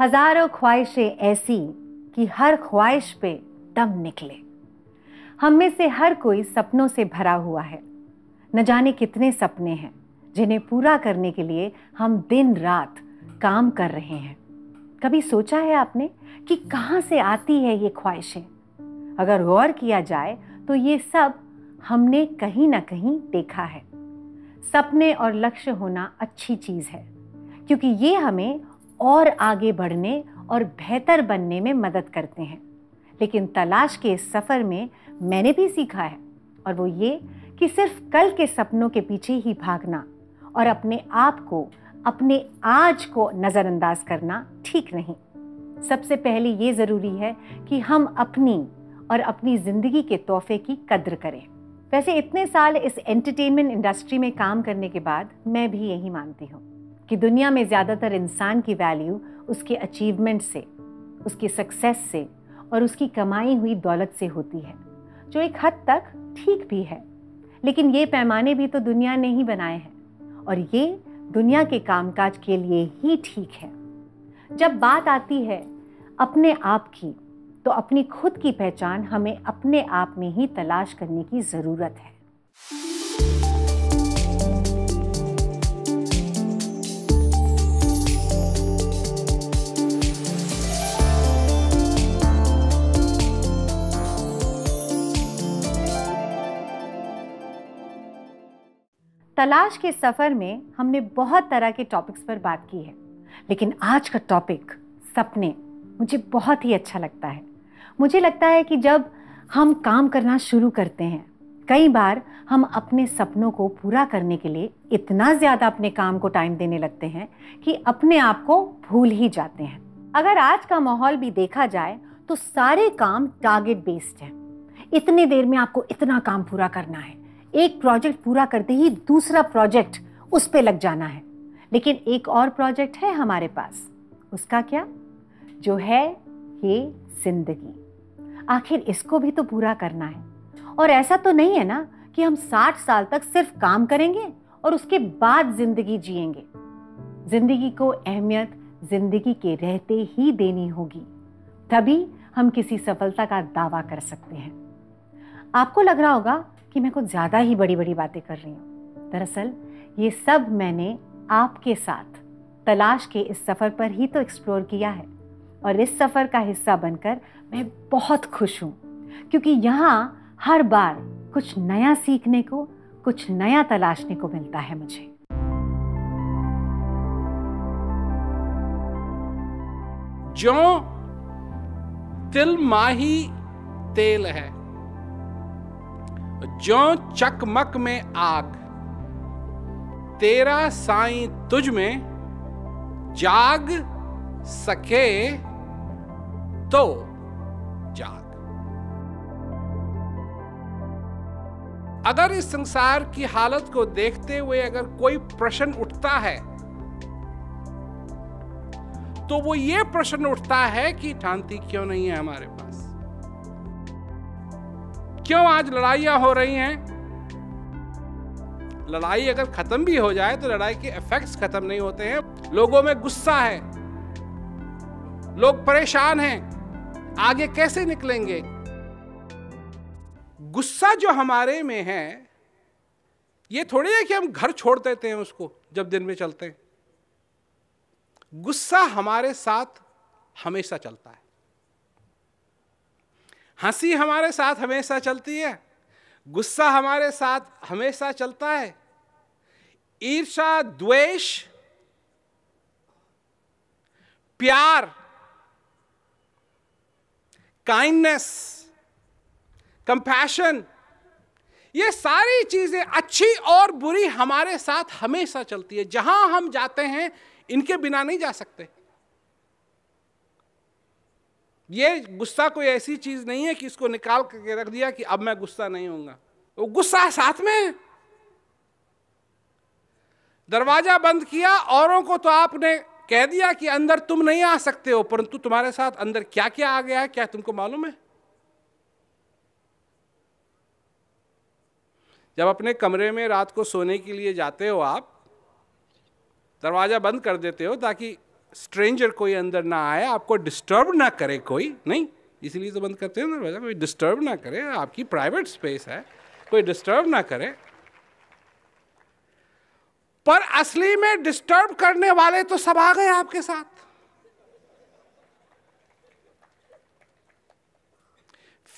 हजारों ख्वाहिशें ऐसी कि हर ख्वाहिश पे दम निकले हम में से हर कोई सपनों से भरा हुआ है न जाने कितने सपने हैं जिन्हें पूरा करने के लिए हम दिन रात काम कर रहे हैं कभी सोचा है आपने कि कहाँ से आती है ये ख्वाहिशें अगर गौर किया जाए तो ये सब हमने कहीं ना कहीं देखा है सपने और लक्ष्य होना अच्छी चीज़ है क्योंकि ये हमें और आगे बढ़ने और बेहतर बनने में मदद करते हैं लेकिन तलाश के इस सफ़र में मैंने भी सीखा है और वो ये कि सिर्फ कल के सपनों के पीछे ही भागना और अपने आप को अपने आज को नज़रअंदाज करना ठीक नहीं सबसे पहले ये ज़रूरी है कि हम अपनी और अपनी ज़िंदगी के तोहफे की कद्र करें वैसे इतने साल इस एंटरटेनमेंट इंडस्ट्री में काम करने के बाद मैं भी यही मानती हूँ कि दुनिया में ज़्यादातर इंसान की वैल्यू उसके अचीवमेंट से उसके सक्सेस से और उसकी कमाई हुई दौलत से होती है जो एक हद तक ठीक भी है लेकिन ये पैमाने भी तो दुनिया ने ही बनाए हैं और ये दुनिया के कामकाज के लिए ही ठीक है जब बात आती है अपने आप की तो अपनी खुद की पहचान हमें अपने आप में ही तलाश करने की ज़रूरत है तलाश के सफ़र में हमने बहुत तरह के टॉपिक्स पर बात की है लेकिन आज का टॉपिक सपने मुझे बहुत ही अच्छा लगता है मुझे लगता है कि जब हम काम करना शुरू करते हैं कई बार हम अपने सपनों को पूरा करने के लिए इतना ज़्यादा अपने काम को टाइम देने लगते हैं कि अपने आप को भूल ही जाते हैं अगर आज का माहौल भी देखा जाए तो सारे काम टारगेट बेस्ड हैं इतने देर में आपको इतना काम पूरा करना है एक प्रोजेक्ट पूरा करते ही दूसरा प्रोजेक्ट उस पर लग जाना है लेकिन एक और प्रोजेक्ट है हमारे पास उसका क्या जो है ये जिंदगी आखिर इसको भी तो पूरा करना है और ऐसा तो नहीं है ना कि हम 60 साल तक सिर्फ काम करेंगे और उसके बाद जिंदगी जिएंगे जिंदगी को अहमियत जिंदगी के रहते ही देनी होगी तभी हम किसी सफलता का दावा कर सकते हैं आपको लग रहा होगा कि मैं कुछ ज़्यादा ही बड़ी बड़ी बातें कर रही हूँ दरअसल ये सब मैंने आपके साथ तलाश के इस सफ़र पर ही तो एक्सप्लोर किया है और इस सफ़र का हिस्सा बनकर मैं बहुत खुश हूँ क्योंकि यहाँ हर बार कुछ नया सीखने को कुछ नया तलाशने को मिलता है मुझे जो तिल माही तेल है जो चकमक में आग तेरा साई तुझ में जाग सके तो जाग अगर इस संसार की हालत को देखते हुए अगर कोई प्रश्न उठता है तो वो ये प्रश्न उठता है कि शांति क्यों नहीं है हमारे पास क्यों आज लड़ाइयाँ हो रही हैं लड़ाई अगर ख़त्म भी हो जाए तो लड़ाई के इफेक्ट्स ख़त्म नहीं होते हैं लोगों में गुस्सा है लोग परेशान हैं आगे कैसे निकलेंगे गुस्सा जो हमारे में है ये थोड़ी है कि हम घर छोड़ देते हैं उसको जब दिन में चलते हैं गुस्सा हमारे साथ हमेशा चलता है हंसी हमारे साथ हमेशा चलती है गुस्सा हमारे साथ हमेशा चलता है ईर्षा द्वेष प्यार काइंडनेस कंपैशन ये सारी चीजें अच्छी और बुरी हमारे साथ हमेशा चलती है जहां हम जाते हैं इनके बिना नहीं जा सकते ये गुस्सा कोई ऐसी चीज़ नहीं है कि इसको निकाल करके रख दिया कि अब मैं गुस्सा नहीं होऊंगा वो गुस्सा साथ में दरवाज़ा बंद किया औरों को तो आपने कह दिया कि अंदर तुम नहीं आ सकते हो परंतु तुम्हारे साथ अंदर क्या क्या आ गया है क्या तुमको मालूम है जब अपने कमरे में रात को सोने के लिए जाते हो आप दरवाज़ा बंद कर देते हो ताकि स्ट्रेंजर कोई अंदर ना आए आपको डिस्टर्ब ना करे कोई नहीं इसीलिए तो बंद करते हैं दरवाज़ा कोई डिस्टर्ब ना करे आपकी प्राइवेट स्पेस है कोई डिस्टर्ब ना करे पर असली में डिस्टर्ब करने वाले तो सब आ गए आपके साथ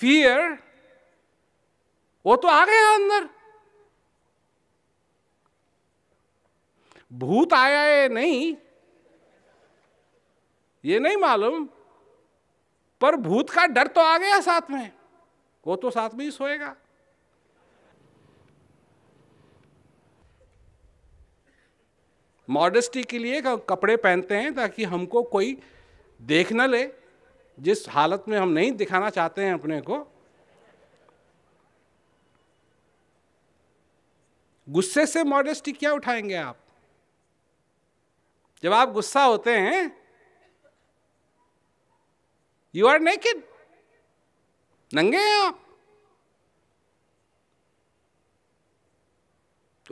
फियर वो तो आ गया अंदर भूत आया है नहीं ये नहीं मालूम पर भूत का डर तो आ गया साथ में वो तो साथ में ही सोएगा मॉडेस्टी के लिए कपड़े पहनते हैं ताकि हमको कोई देख न ले जिस हालत में हम नहीं दिखाना चाहते हैं अपने को गुस्से से मॉडेस्टी क्या उठाएंगे आप जब आप गुस्सा होते हैं यू आर नेकेड नंगे हैं आप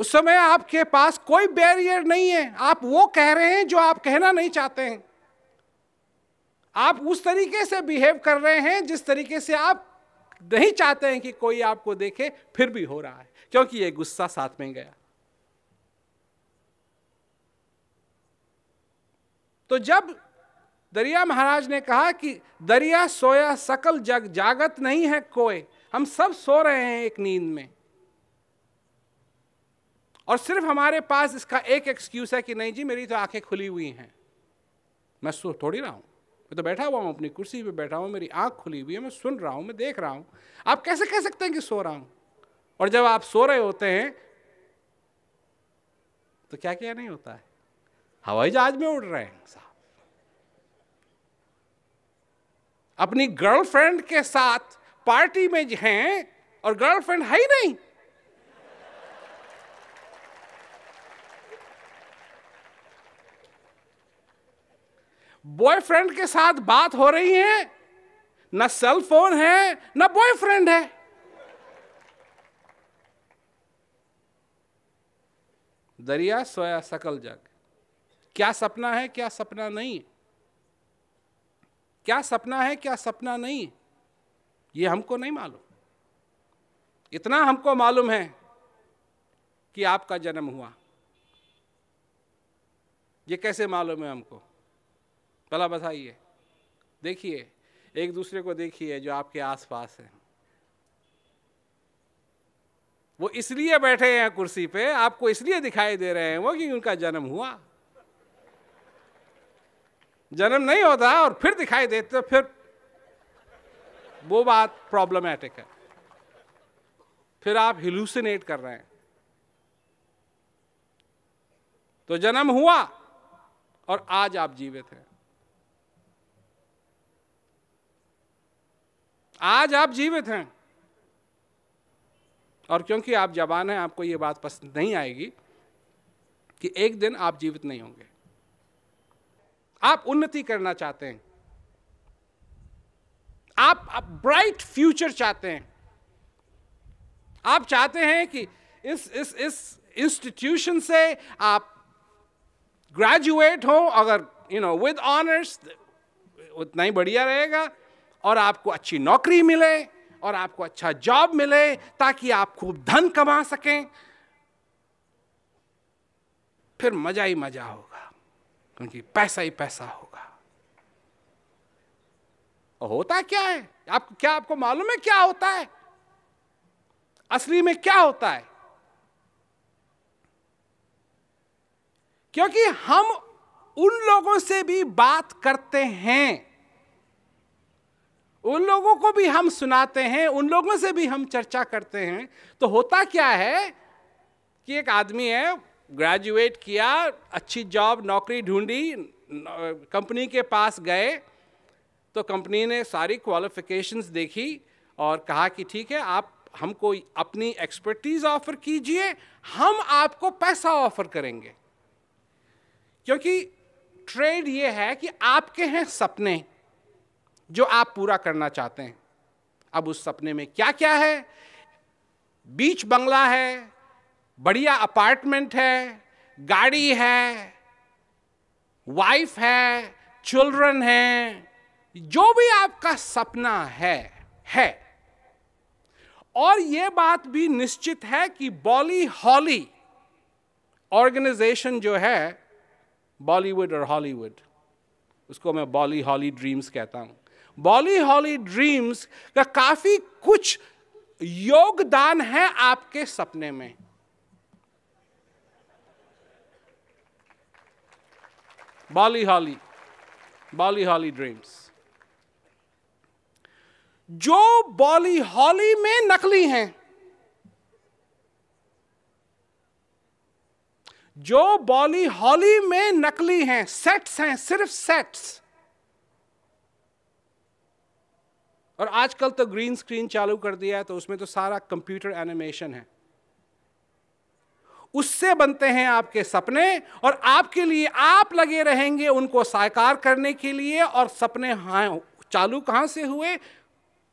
उस समय आपके पास कोई बैरियर नहीं है आप वो कह रहे हैं जो आप कहना नहीं चाहते हैं आप उस तरीके से बिहेव कर रहे हैं जिस तरीके से आप नहीं चाहते हैं कि कोई आपको देखे फिर भी हो रहा है क्योंकि ये गुस्सा साथ में गया तो जब दरिया महाराज ने कहा कि दरिया सोया सकल जग जागत नहीं है कोई हम सब सो रहे हैं एक नींद में और सिर्फ हमारे पास इसका एक एक्सक्यूज है कि नहीं जी मेरी तो आंखें खुली हुई हैं मैं सो थोड़ी रहा हूं मैं तो बैठा हुआ हूं अपनी कुर्सी पे बैठा हुआ मेरी आंख खुली हुई है मैं सुन रहा हूं मैं देख रहा हूं आप कैसे कह सकते हैं कि सो रहा हूं और जब आप सो रहे होते हैं तो क्या क्या नहीं होता है हवाई जहाज में उड़ रहे हैं साहब अपनी गर्लफ्रेंड के साथ पार्टी में हैं और गर्लफ्रेंड है ही नहीं बॉयफ्रेंड के साथ बात हो रही है ना सेल फोन है ना बॉयफ्रेंड है दरिया सोया सकल जग क्या सपना है क्या सपना नहीं है क्या सपना है क्या सपना नहीं ये हमको नहीं मालूम इतना हमको मालूम है कि आपका जन्म हुआ ये कैसे मालूम है हमको भला बताइए देखिए एक दूसरे को देखिए जो आपके आसपास है वो इसलिए बैठे हैं कुर्सी पे आपको इसलिए दिखाई दे रहे हैं वो कि उनका जन्म हुआ जन्म नहीं होता और फिर दिखाई देते तो फिर वो बात प्रॉब्लमेटिक है फिर आप हिलूसिनेट कर रहे हैं तो जन्म हुआ और आज आप जीवित हैं आज आप जीवित हैं और क्योंकि आप जवान हैं आपको ये बात पसंद नहीं आएगी कि एक दिन आप जीवित नहीं होंगे आप उन्नति करना चाहते हैं आप, ब्राइट फ्यूचर चाहते हैं आप चाहते हैं कि इस इस इस इंस्टीट्यूशन से आप ग्रेजुएट हो अगर यू नो विद ऑनर्स उतना ही बढ़िया रहेगा और आपको अच्छी नौकरी मिले और आपको अच्छा जॉब मिले ताकि आप खूब धन कमा सकें फिर मजा ही मजा होगा तो क्योंकि पैसा ही पैसा होगा और होता क्या है आप क्या आपको मालूम है क्या होता है असली में क्या होता है क्योंकि हम उन लोगों से भी बात करते हैं उन लोगों को भी हम सुनाते हैं उन लोगों से भी हम चर्चा करते हैं तो होता क्या है कि एक आदमी है ग्रेजुएट किया अच्छी जॉब नौकरी ढूंढी कंपनी के पास गए तो कंपनी ने सारी क्वालिफिकेशंस देखी और कहा कि ठीक है आप हमको अपनी एक्सपर्टीज ऑफर कीजिए हम आपको पैसा ऑफर करेंगे क्योंकि ट्रेड ये है कि आपके हैं सपने जो आप पूरा करना चाहते हैं अब उस सपने में क्या क्या है बीच बंगला है बढ़िया अपार्टमेंट है गाड़ी है वाइफ है चिल्ड्रन है जो भी आपका सपना है है और ये बात भी निश्चित है कि बॉली हॉली ऑर्गेनाइजेशन जो है बॉलीवुड और हॉलीवुड उसको मैं बॉली हॉली ड्रीम्स कहता हूं बॉली हॉली ड्रीम्स का काफ़ी कुछ योगदान है आपके सपने में बाली हाली ड्रीम्स जो हाली में नकली हैं जो हॉली में नकली हैं सेट्स हैं सिर्फ सेट्स और आजकल तो ग्रीन स्क्रीन चालू कर दिया है तो उसमें तो सारा कंप्यूटर एनिमेशन है उससे बनते हैं आपके सपने और आपके लिए आप लगे रहेंगे उनको साकार करने के लिए और सपने हाँ चालू कहां से हुए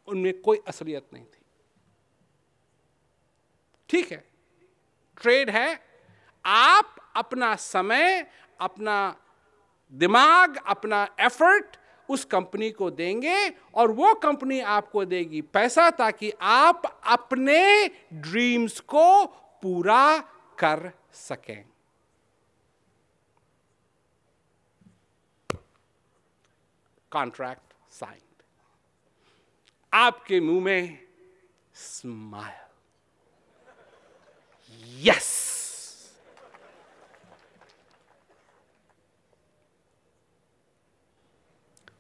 उनमें कोई असलियत नहीं थी ठीक है ट्रेड है आप अपना समय अपना दिमाग अपना एफर्ट उस कंपनी को देंगे और वो कंपनी आपको देगी पैसा ताकि आप अपने ड्रीम्स को पूरा कर सकें कॉन्ट्रैक्ट साइन आपके मुंह में स्माइल यस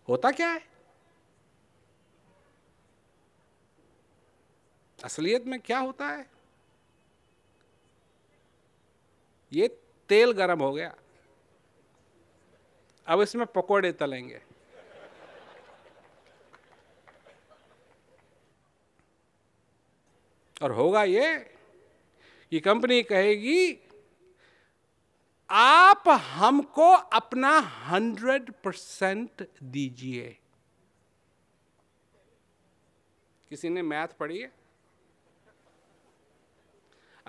होता क्या है असलियत में क्या होता है ये तेल गरम हो गया अब इसमें पकोड़े तलेंगे और होगा ये कि कंपनी कहेगी आप हमको अपना हंड्रेड परसेंट दीजिए किसी ने मैथ पढ़ी है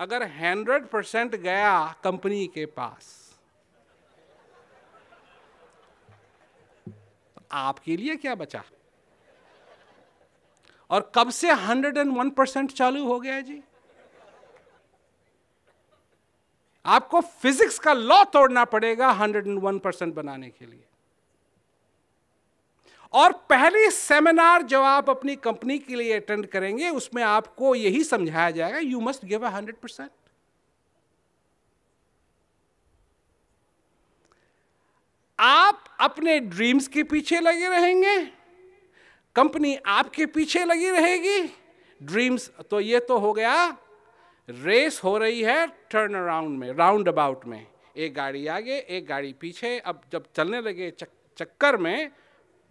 अगर हंड्रेड परसेंट गया कंपनी के पास तो आपके लिए क्या बचा और कब से हंड्रेड एंड वन परसेंट चालू हो गया जी आपको फिजिक्स का लॉ तोड़ना पड़ेगा हंड्रेड एंड वन परसेंट बनाने के लिए और पहले सेमिनार जब आप अपनी कंपनी के लिए अटेंड करेंगे उसमें आपको यही समझाया जाएगा you must give a hundred percent आप अपने ड्रीम्स के पीछे लगे रहेंगे कंपनी आपके पीछे लगी रहेगी ड्रीम्स तो ये तो हो गया रेस हो रही है टर्न अराउंड में राउंड अबाउट में एक गाड़ी आगे एक गाड़ी पीछे अब जब चलने लगे चक, चक्कर में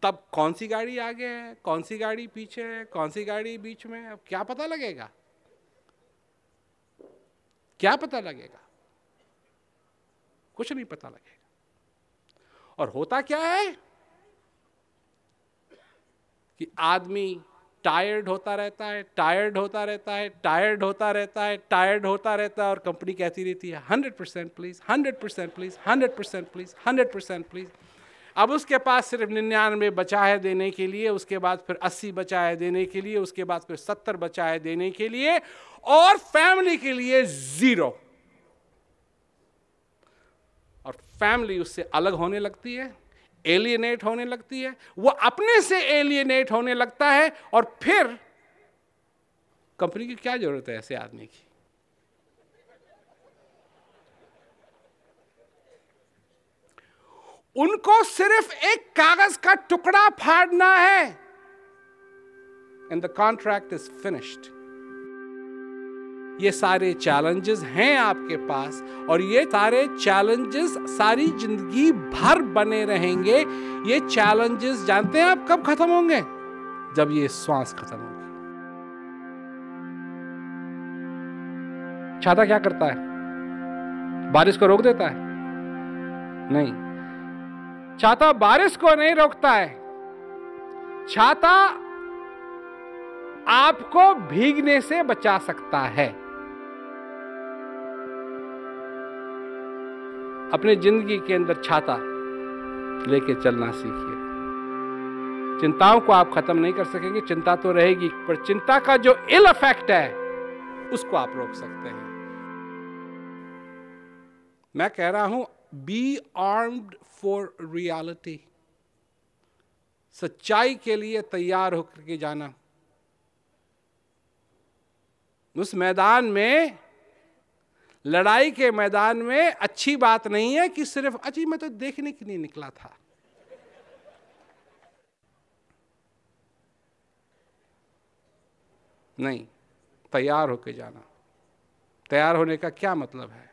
तब कौन सी गाड़ी आगे है कौन सी गाड़ी पीछे है कौन सी गाड़ी बीच में अब क्या पता लगेगा क्या पता लगेगा कुछ नहीं पता लगेगा और होता क्या है कि आदमी टायर्ड होता रहता है टायर्ड होता रहता है टायर्ड होता रहता है टायर्ड होता रहता है और कंपनी कहती रहती है hundred percent please hundred percent please hundred percent please hundred percent please अब उसके पास सिर्फ निन्यानवे बचा है देने के लिए उसके बाद फिर अस्सी बचा है देने के लिए उसके बाद फिर सत्तर बचा है देने के लिए और फैमिली के लिए ज़ीरो और फैमिली उससे अलग होने लगती है एलियनेट होने लगती है वो अपने से एलियनेट होने लगता है और फिर कंपनी की क्या जरूरत है ऐसे आदमी की उनको सिर्फ एक कागज का टुकड़ा फाड़ना है and the contract is finished ये सारे चैलेंजेस हैं आपके पास और ये सारे चैलेंजेस सारी जिंदगी भर बने रहेंगे ये चैलेंजेस जानते हैं आप कब खत्म होंगे जब ये श्वास खत्म होगी छाता क्या करता है बारिश को रोक देता है नहीं छाता बारिश को नहीं रोकता है छाता आपको भीगने से बचा सकता है अपने जिंदगी के अंदर छाता लेके चलना सीखिए चिंताओं को आप खत्म नहीं कर सकेंगे चिंता तो रहेगी पर चिंता का जो इल इफेक्ट है उसको आप रोक सकते हैं मैं कह रहा हूं बी armed फॉर reality. सच्चाई के लिए तैयार होकर के जाना उस मैदान में लड़ाई के मैदान में अच्छी बात नहीं है कि सिर्फ अच्छी मैं तो देखने के लिए निकला था नहीं तैयार होकर जाना तैयार होने का क्या मतलब है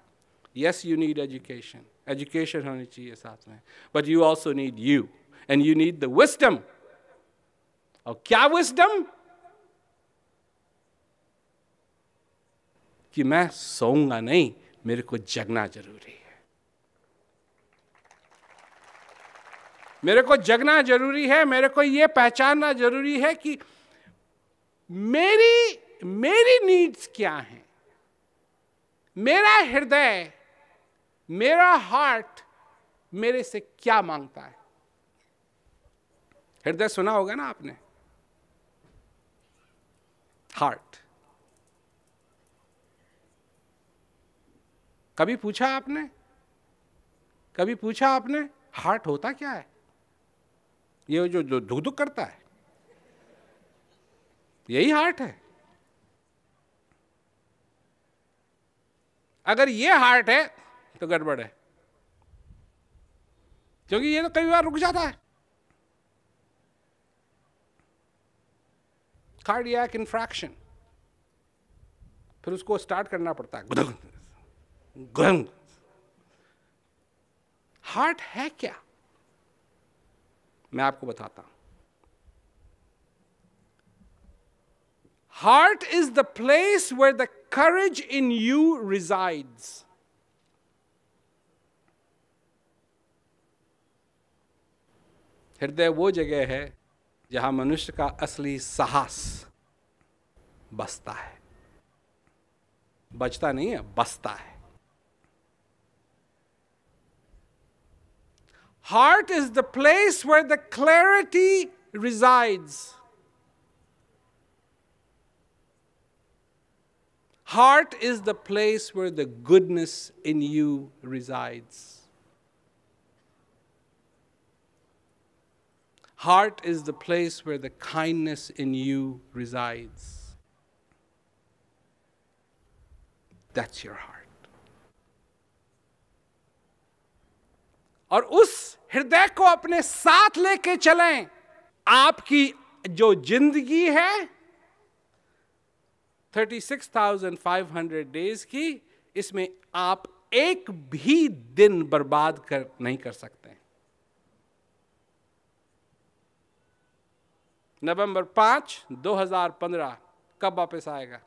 yes you need education education होनी चाहिए साथ में but you also need you and you need the wisdom और क्या विस्डम कि मैं सोऊंगा नहीं मेरे को जगना जरूरी है मेरे को जगना जरूरी है मेरे को यह पहचानना जरूरी है कि मेरी मेरी नीड्स क्या हैं मेरा हृदय मेरा हार्ट मेरे से क्या मांगता है हृदय सुना होगा ना आपने हार्ट कभी पूछा आपने कभी पूछा आपने हार्ट होता क्या है ये जो जो धुक धुक करता है यही हार्ट है अगर ये हार्ट है तो गड़बड़ है क्योंकि ये तो कई बार रुक जाता है कार्डियक इन्फ्रैक्शन फिर उसको स्टार्ट करना पड़ता है गुदंग गुदंग हार्ट है क्या मैं आपको बताता हूं heart is the place where the courage in you resides हृदय वो जगह है जहाँ मनुष्य का असली साहस बसता है बचता नहीं है बसता है heart is the place where the clarity reside heart is the place where the goodness in you resides Heart is the place where the kindness in you resides. That's your heart. और उस हृदय को अपने साथ लेके चलें आपकी जो जिंदगी है 36,500 डेज की इसमें आप एक भी दिन बर्बाद कर नहीं कर सकते नवंबर पाँच 2015 कब वापस आएगा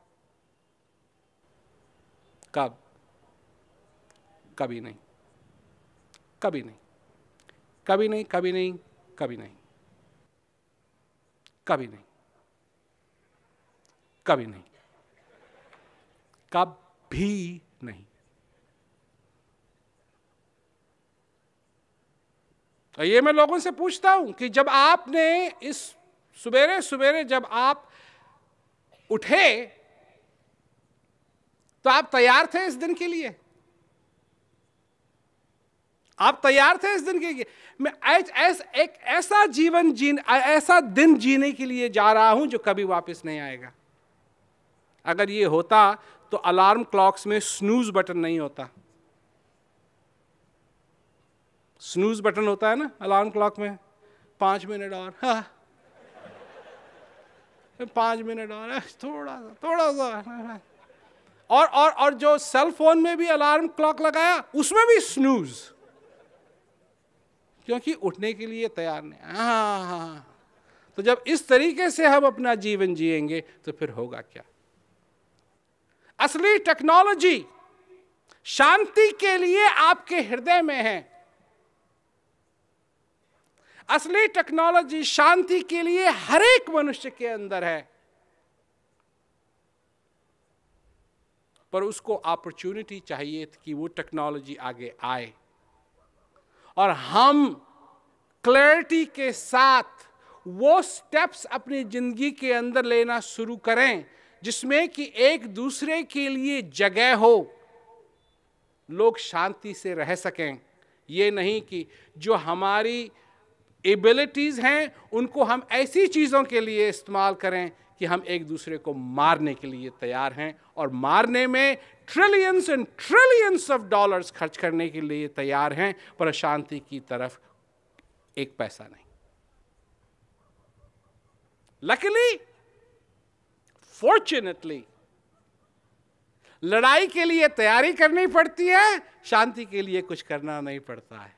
कब कभी नहीं कभी नहीं कभी नहीं कभी नहीं कभी नहीं कभी नहीं कभी नहीं कभी नहीं ये मैं लोगों से पूछता हूं कि जब आपने इस सुबेरे सवेरे जब आप उठे तो आप तैयार थे इस दिन के लिए आप तैयार थे इस दिन के लिए मैं एच एस एक ऐसा जीवन जीन ऐसा दिन जीने के लिए जा रहा हूं जो कभी वापस नहीं आएगा अगर ये होता तो अलार्म क्लॉक्स में स्नूज बटन नहीं होता स्नूज बटन होता है ना अलार्म क्लॉक में पांच मिनट और हाँ पाँच मिनट और थोड़ा सा थोड़ा सा और और और जो सेल फोन में भी अलार्म क्लॉक लगाया उसमें भी स्नूज क्योंकि उठने के लिए तैयार नहीं हाँ, हाँ हाँ तो जब इस तरीके से हम अपना जीवन जिएंगे तो फिर होगा क्या असली टेक्नोलॉजी शांति के लिए आपके हृदय में है असली टेक्नोलॉजी शांति के लिए हर एक मनुष्य के अंदर है पर उसको अपॉर्चुनिटी चाहिए कि वो टेक्नोलॉजी आगे आए और हम क्लैरिटी के साथ वो स्टेप्स अपनी ज़िंदगी के अंदर लेना शुरू करें जिसमें कि एक दूसरे के लिए जगह हो लोग शांति से रह सकें ये नहीं कि जो हमारी एबिलिटीज़ हैं उनको हम ऐसी चीज़ों के लिए इस्तेमाल करें कि हम एक दूसरे को मारने के लिए तैयार हैं और मारने में trillions and trillions of dollars खर्च करने के लिए तैयार हैं पर शांति की तरफ एक पैसा नहीं लकीली फॉर्चुनेटली लड़ाई के लिए तैयारी करनी पड़ती है शांति के लिए कुछ करना नहीं पड़ता है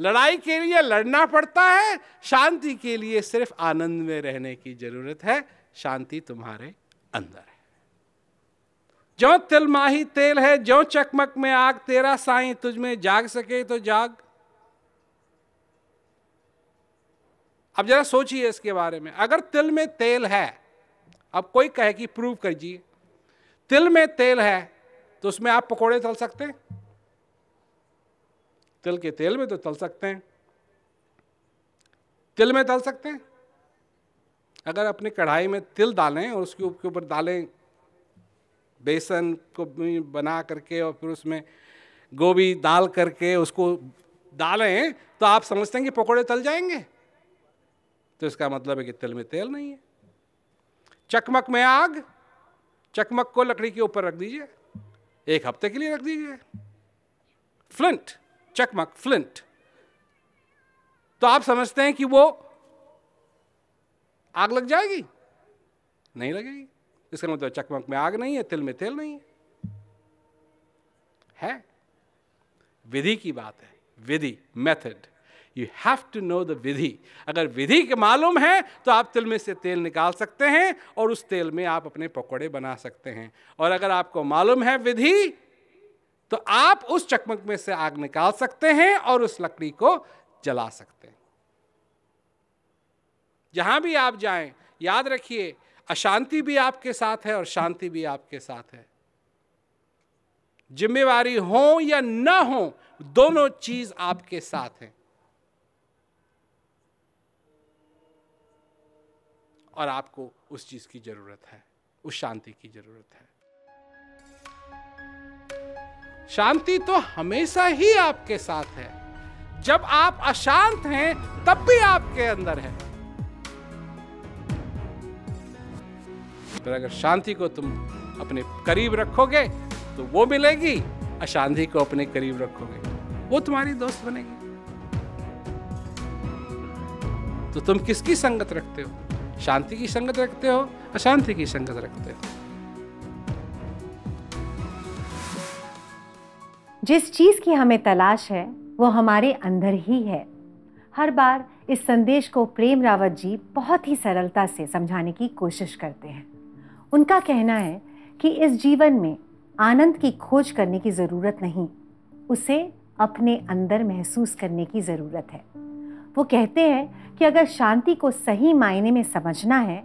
लड़ाई के लिए लड़ना पड़ता है शांति के लिए सिर्फ आनंद में रहने की जरूरत है शांति तुम्हारे अंदर है जो तिल माही तेल है जो चकमक में आग तेरा साई तुझमें जाग सके तो जाग अब जरा सोचिए इसके बारे में अगर तिल में तेल है अब कोई कहे कि प्रूव कीजिए तिल में तेल है तो उसमें आप पकोड़े तल सकते हैं तिल के तेल में तो तल सकते हैं तिल में तल सकते हैं अगर अपनी कढ़ाई में तिल डालें और उसके ऊपर ऊपर डालें बेसन को बना करके और फिर उसमें गोभी डाल करके उसको डालें तो आप समझते हैं कि पकौड़े तल जाएंगे तो इसका मतलब है कि तिल में तेल नहीं है चकमक में आग चकमक को लकड़ी के ऊपर रख दीजिए एक हफ्ते के लिए रख दीजिए फ्लिंट चकमक फ्लिंट तो आप समझते हैं कि वो आग लग जाएगी नहीं लगेगी इसका मतलब चकमक में आग नहीं है तिल में तेल नहीं है है विधि की बात है विधि method you have to know the विधि अगर विधि के मालूम है तो आप तिल में से तेल निकाल सकते हैं और उस तेल में आप अपने पकौड़े बना सकते हैं और अगर आपको मालूम है विधि तो आप उस चकमक में से आग निकाल सकते हैं और उस लकड़ी को जला सकते हैं जहां भी आप जाएं याद रखिए अशांति भी आपके साथ है और शांति भी आपके साथ है जिम्मेवारी हो या ना हो दोनों चीज आपके साथ है और आपको उस चीज की जरूरत है उस शांति की जरूरत है शांति तो हमेशा ही आपके साथ है जब आप अशांत हैं तब भी आपके अंदर है पर अगर शांति को तुम अपने करीब रखोगे तो वो मिलेगी अशांति को अपने करीब रखोगे वो तुम्हारी दोस्त बनेगी तो तुम किसकी संगत रखते हो शांति की संगत रखते हो अशांति की संगत रखते हो जिस चीज़ की हमें तलाश है वो हमारे अंदर ही है हर बार इस संदेश को प्रेम रावत जी बहुत ही सरलता से समझाने की कोशिश करते हैं उनका कहना है कि इस जीवन में आनंद की खोज करने की ज़रूरत नहीं उसे अपने अंदर महसूस करने की ज़रूरत है वो कहते हैं कि अगर शांति को सही मायने में समझना है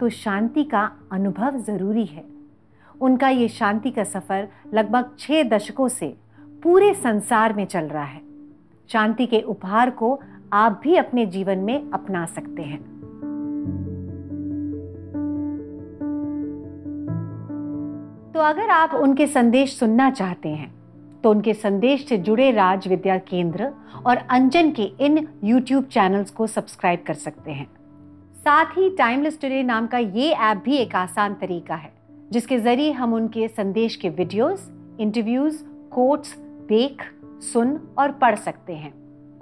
तो शांति का अनुभव ज़रूरी है उनका ये शांति का सफ़र लगभग छः दशकों से पूरे संसार में चल रहा है शांति के उपहार को आप भी अपने जीवन में अपना सकते हैं तो अगर आप उनके संदेश सुनना चाहते हैं तो उनके संदेश से जुड़े राज विद्या केंद्र और अंजन के इन YouTube चैनल्स को सब्सक्राइब कर सकते हैं साथ ही टाइमलेस टुडे नाम का ये ऐप भी एक आसान तरीका है जिसके ज़रिए हम उनके संदेश के वीडियोस, इंटरव्यूज़ कोट्स देख सुन और पढ़ सकते हैं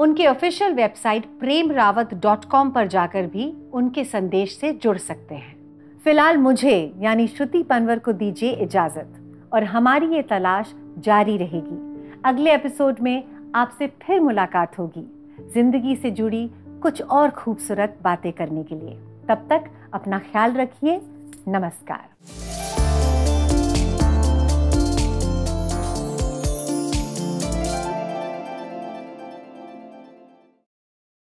उनके official website Prem Rawat dot com पर जाकर भी उनके संदेश से जुड़ सकते हैं फिलहाल मुझे यानी श्रुति पनवर को दीजिए इजाज़त और हमारी ये तलाश जारी रहेगी अगले एपिसोड में आपसे फिर मुलाकात होगी ज़िंदगी से जुड़ी कुछ और खूबसूरत बातें करने के लिए तब तक अपना ख्याल रखिए नमस्कार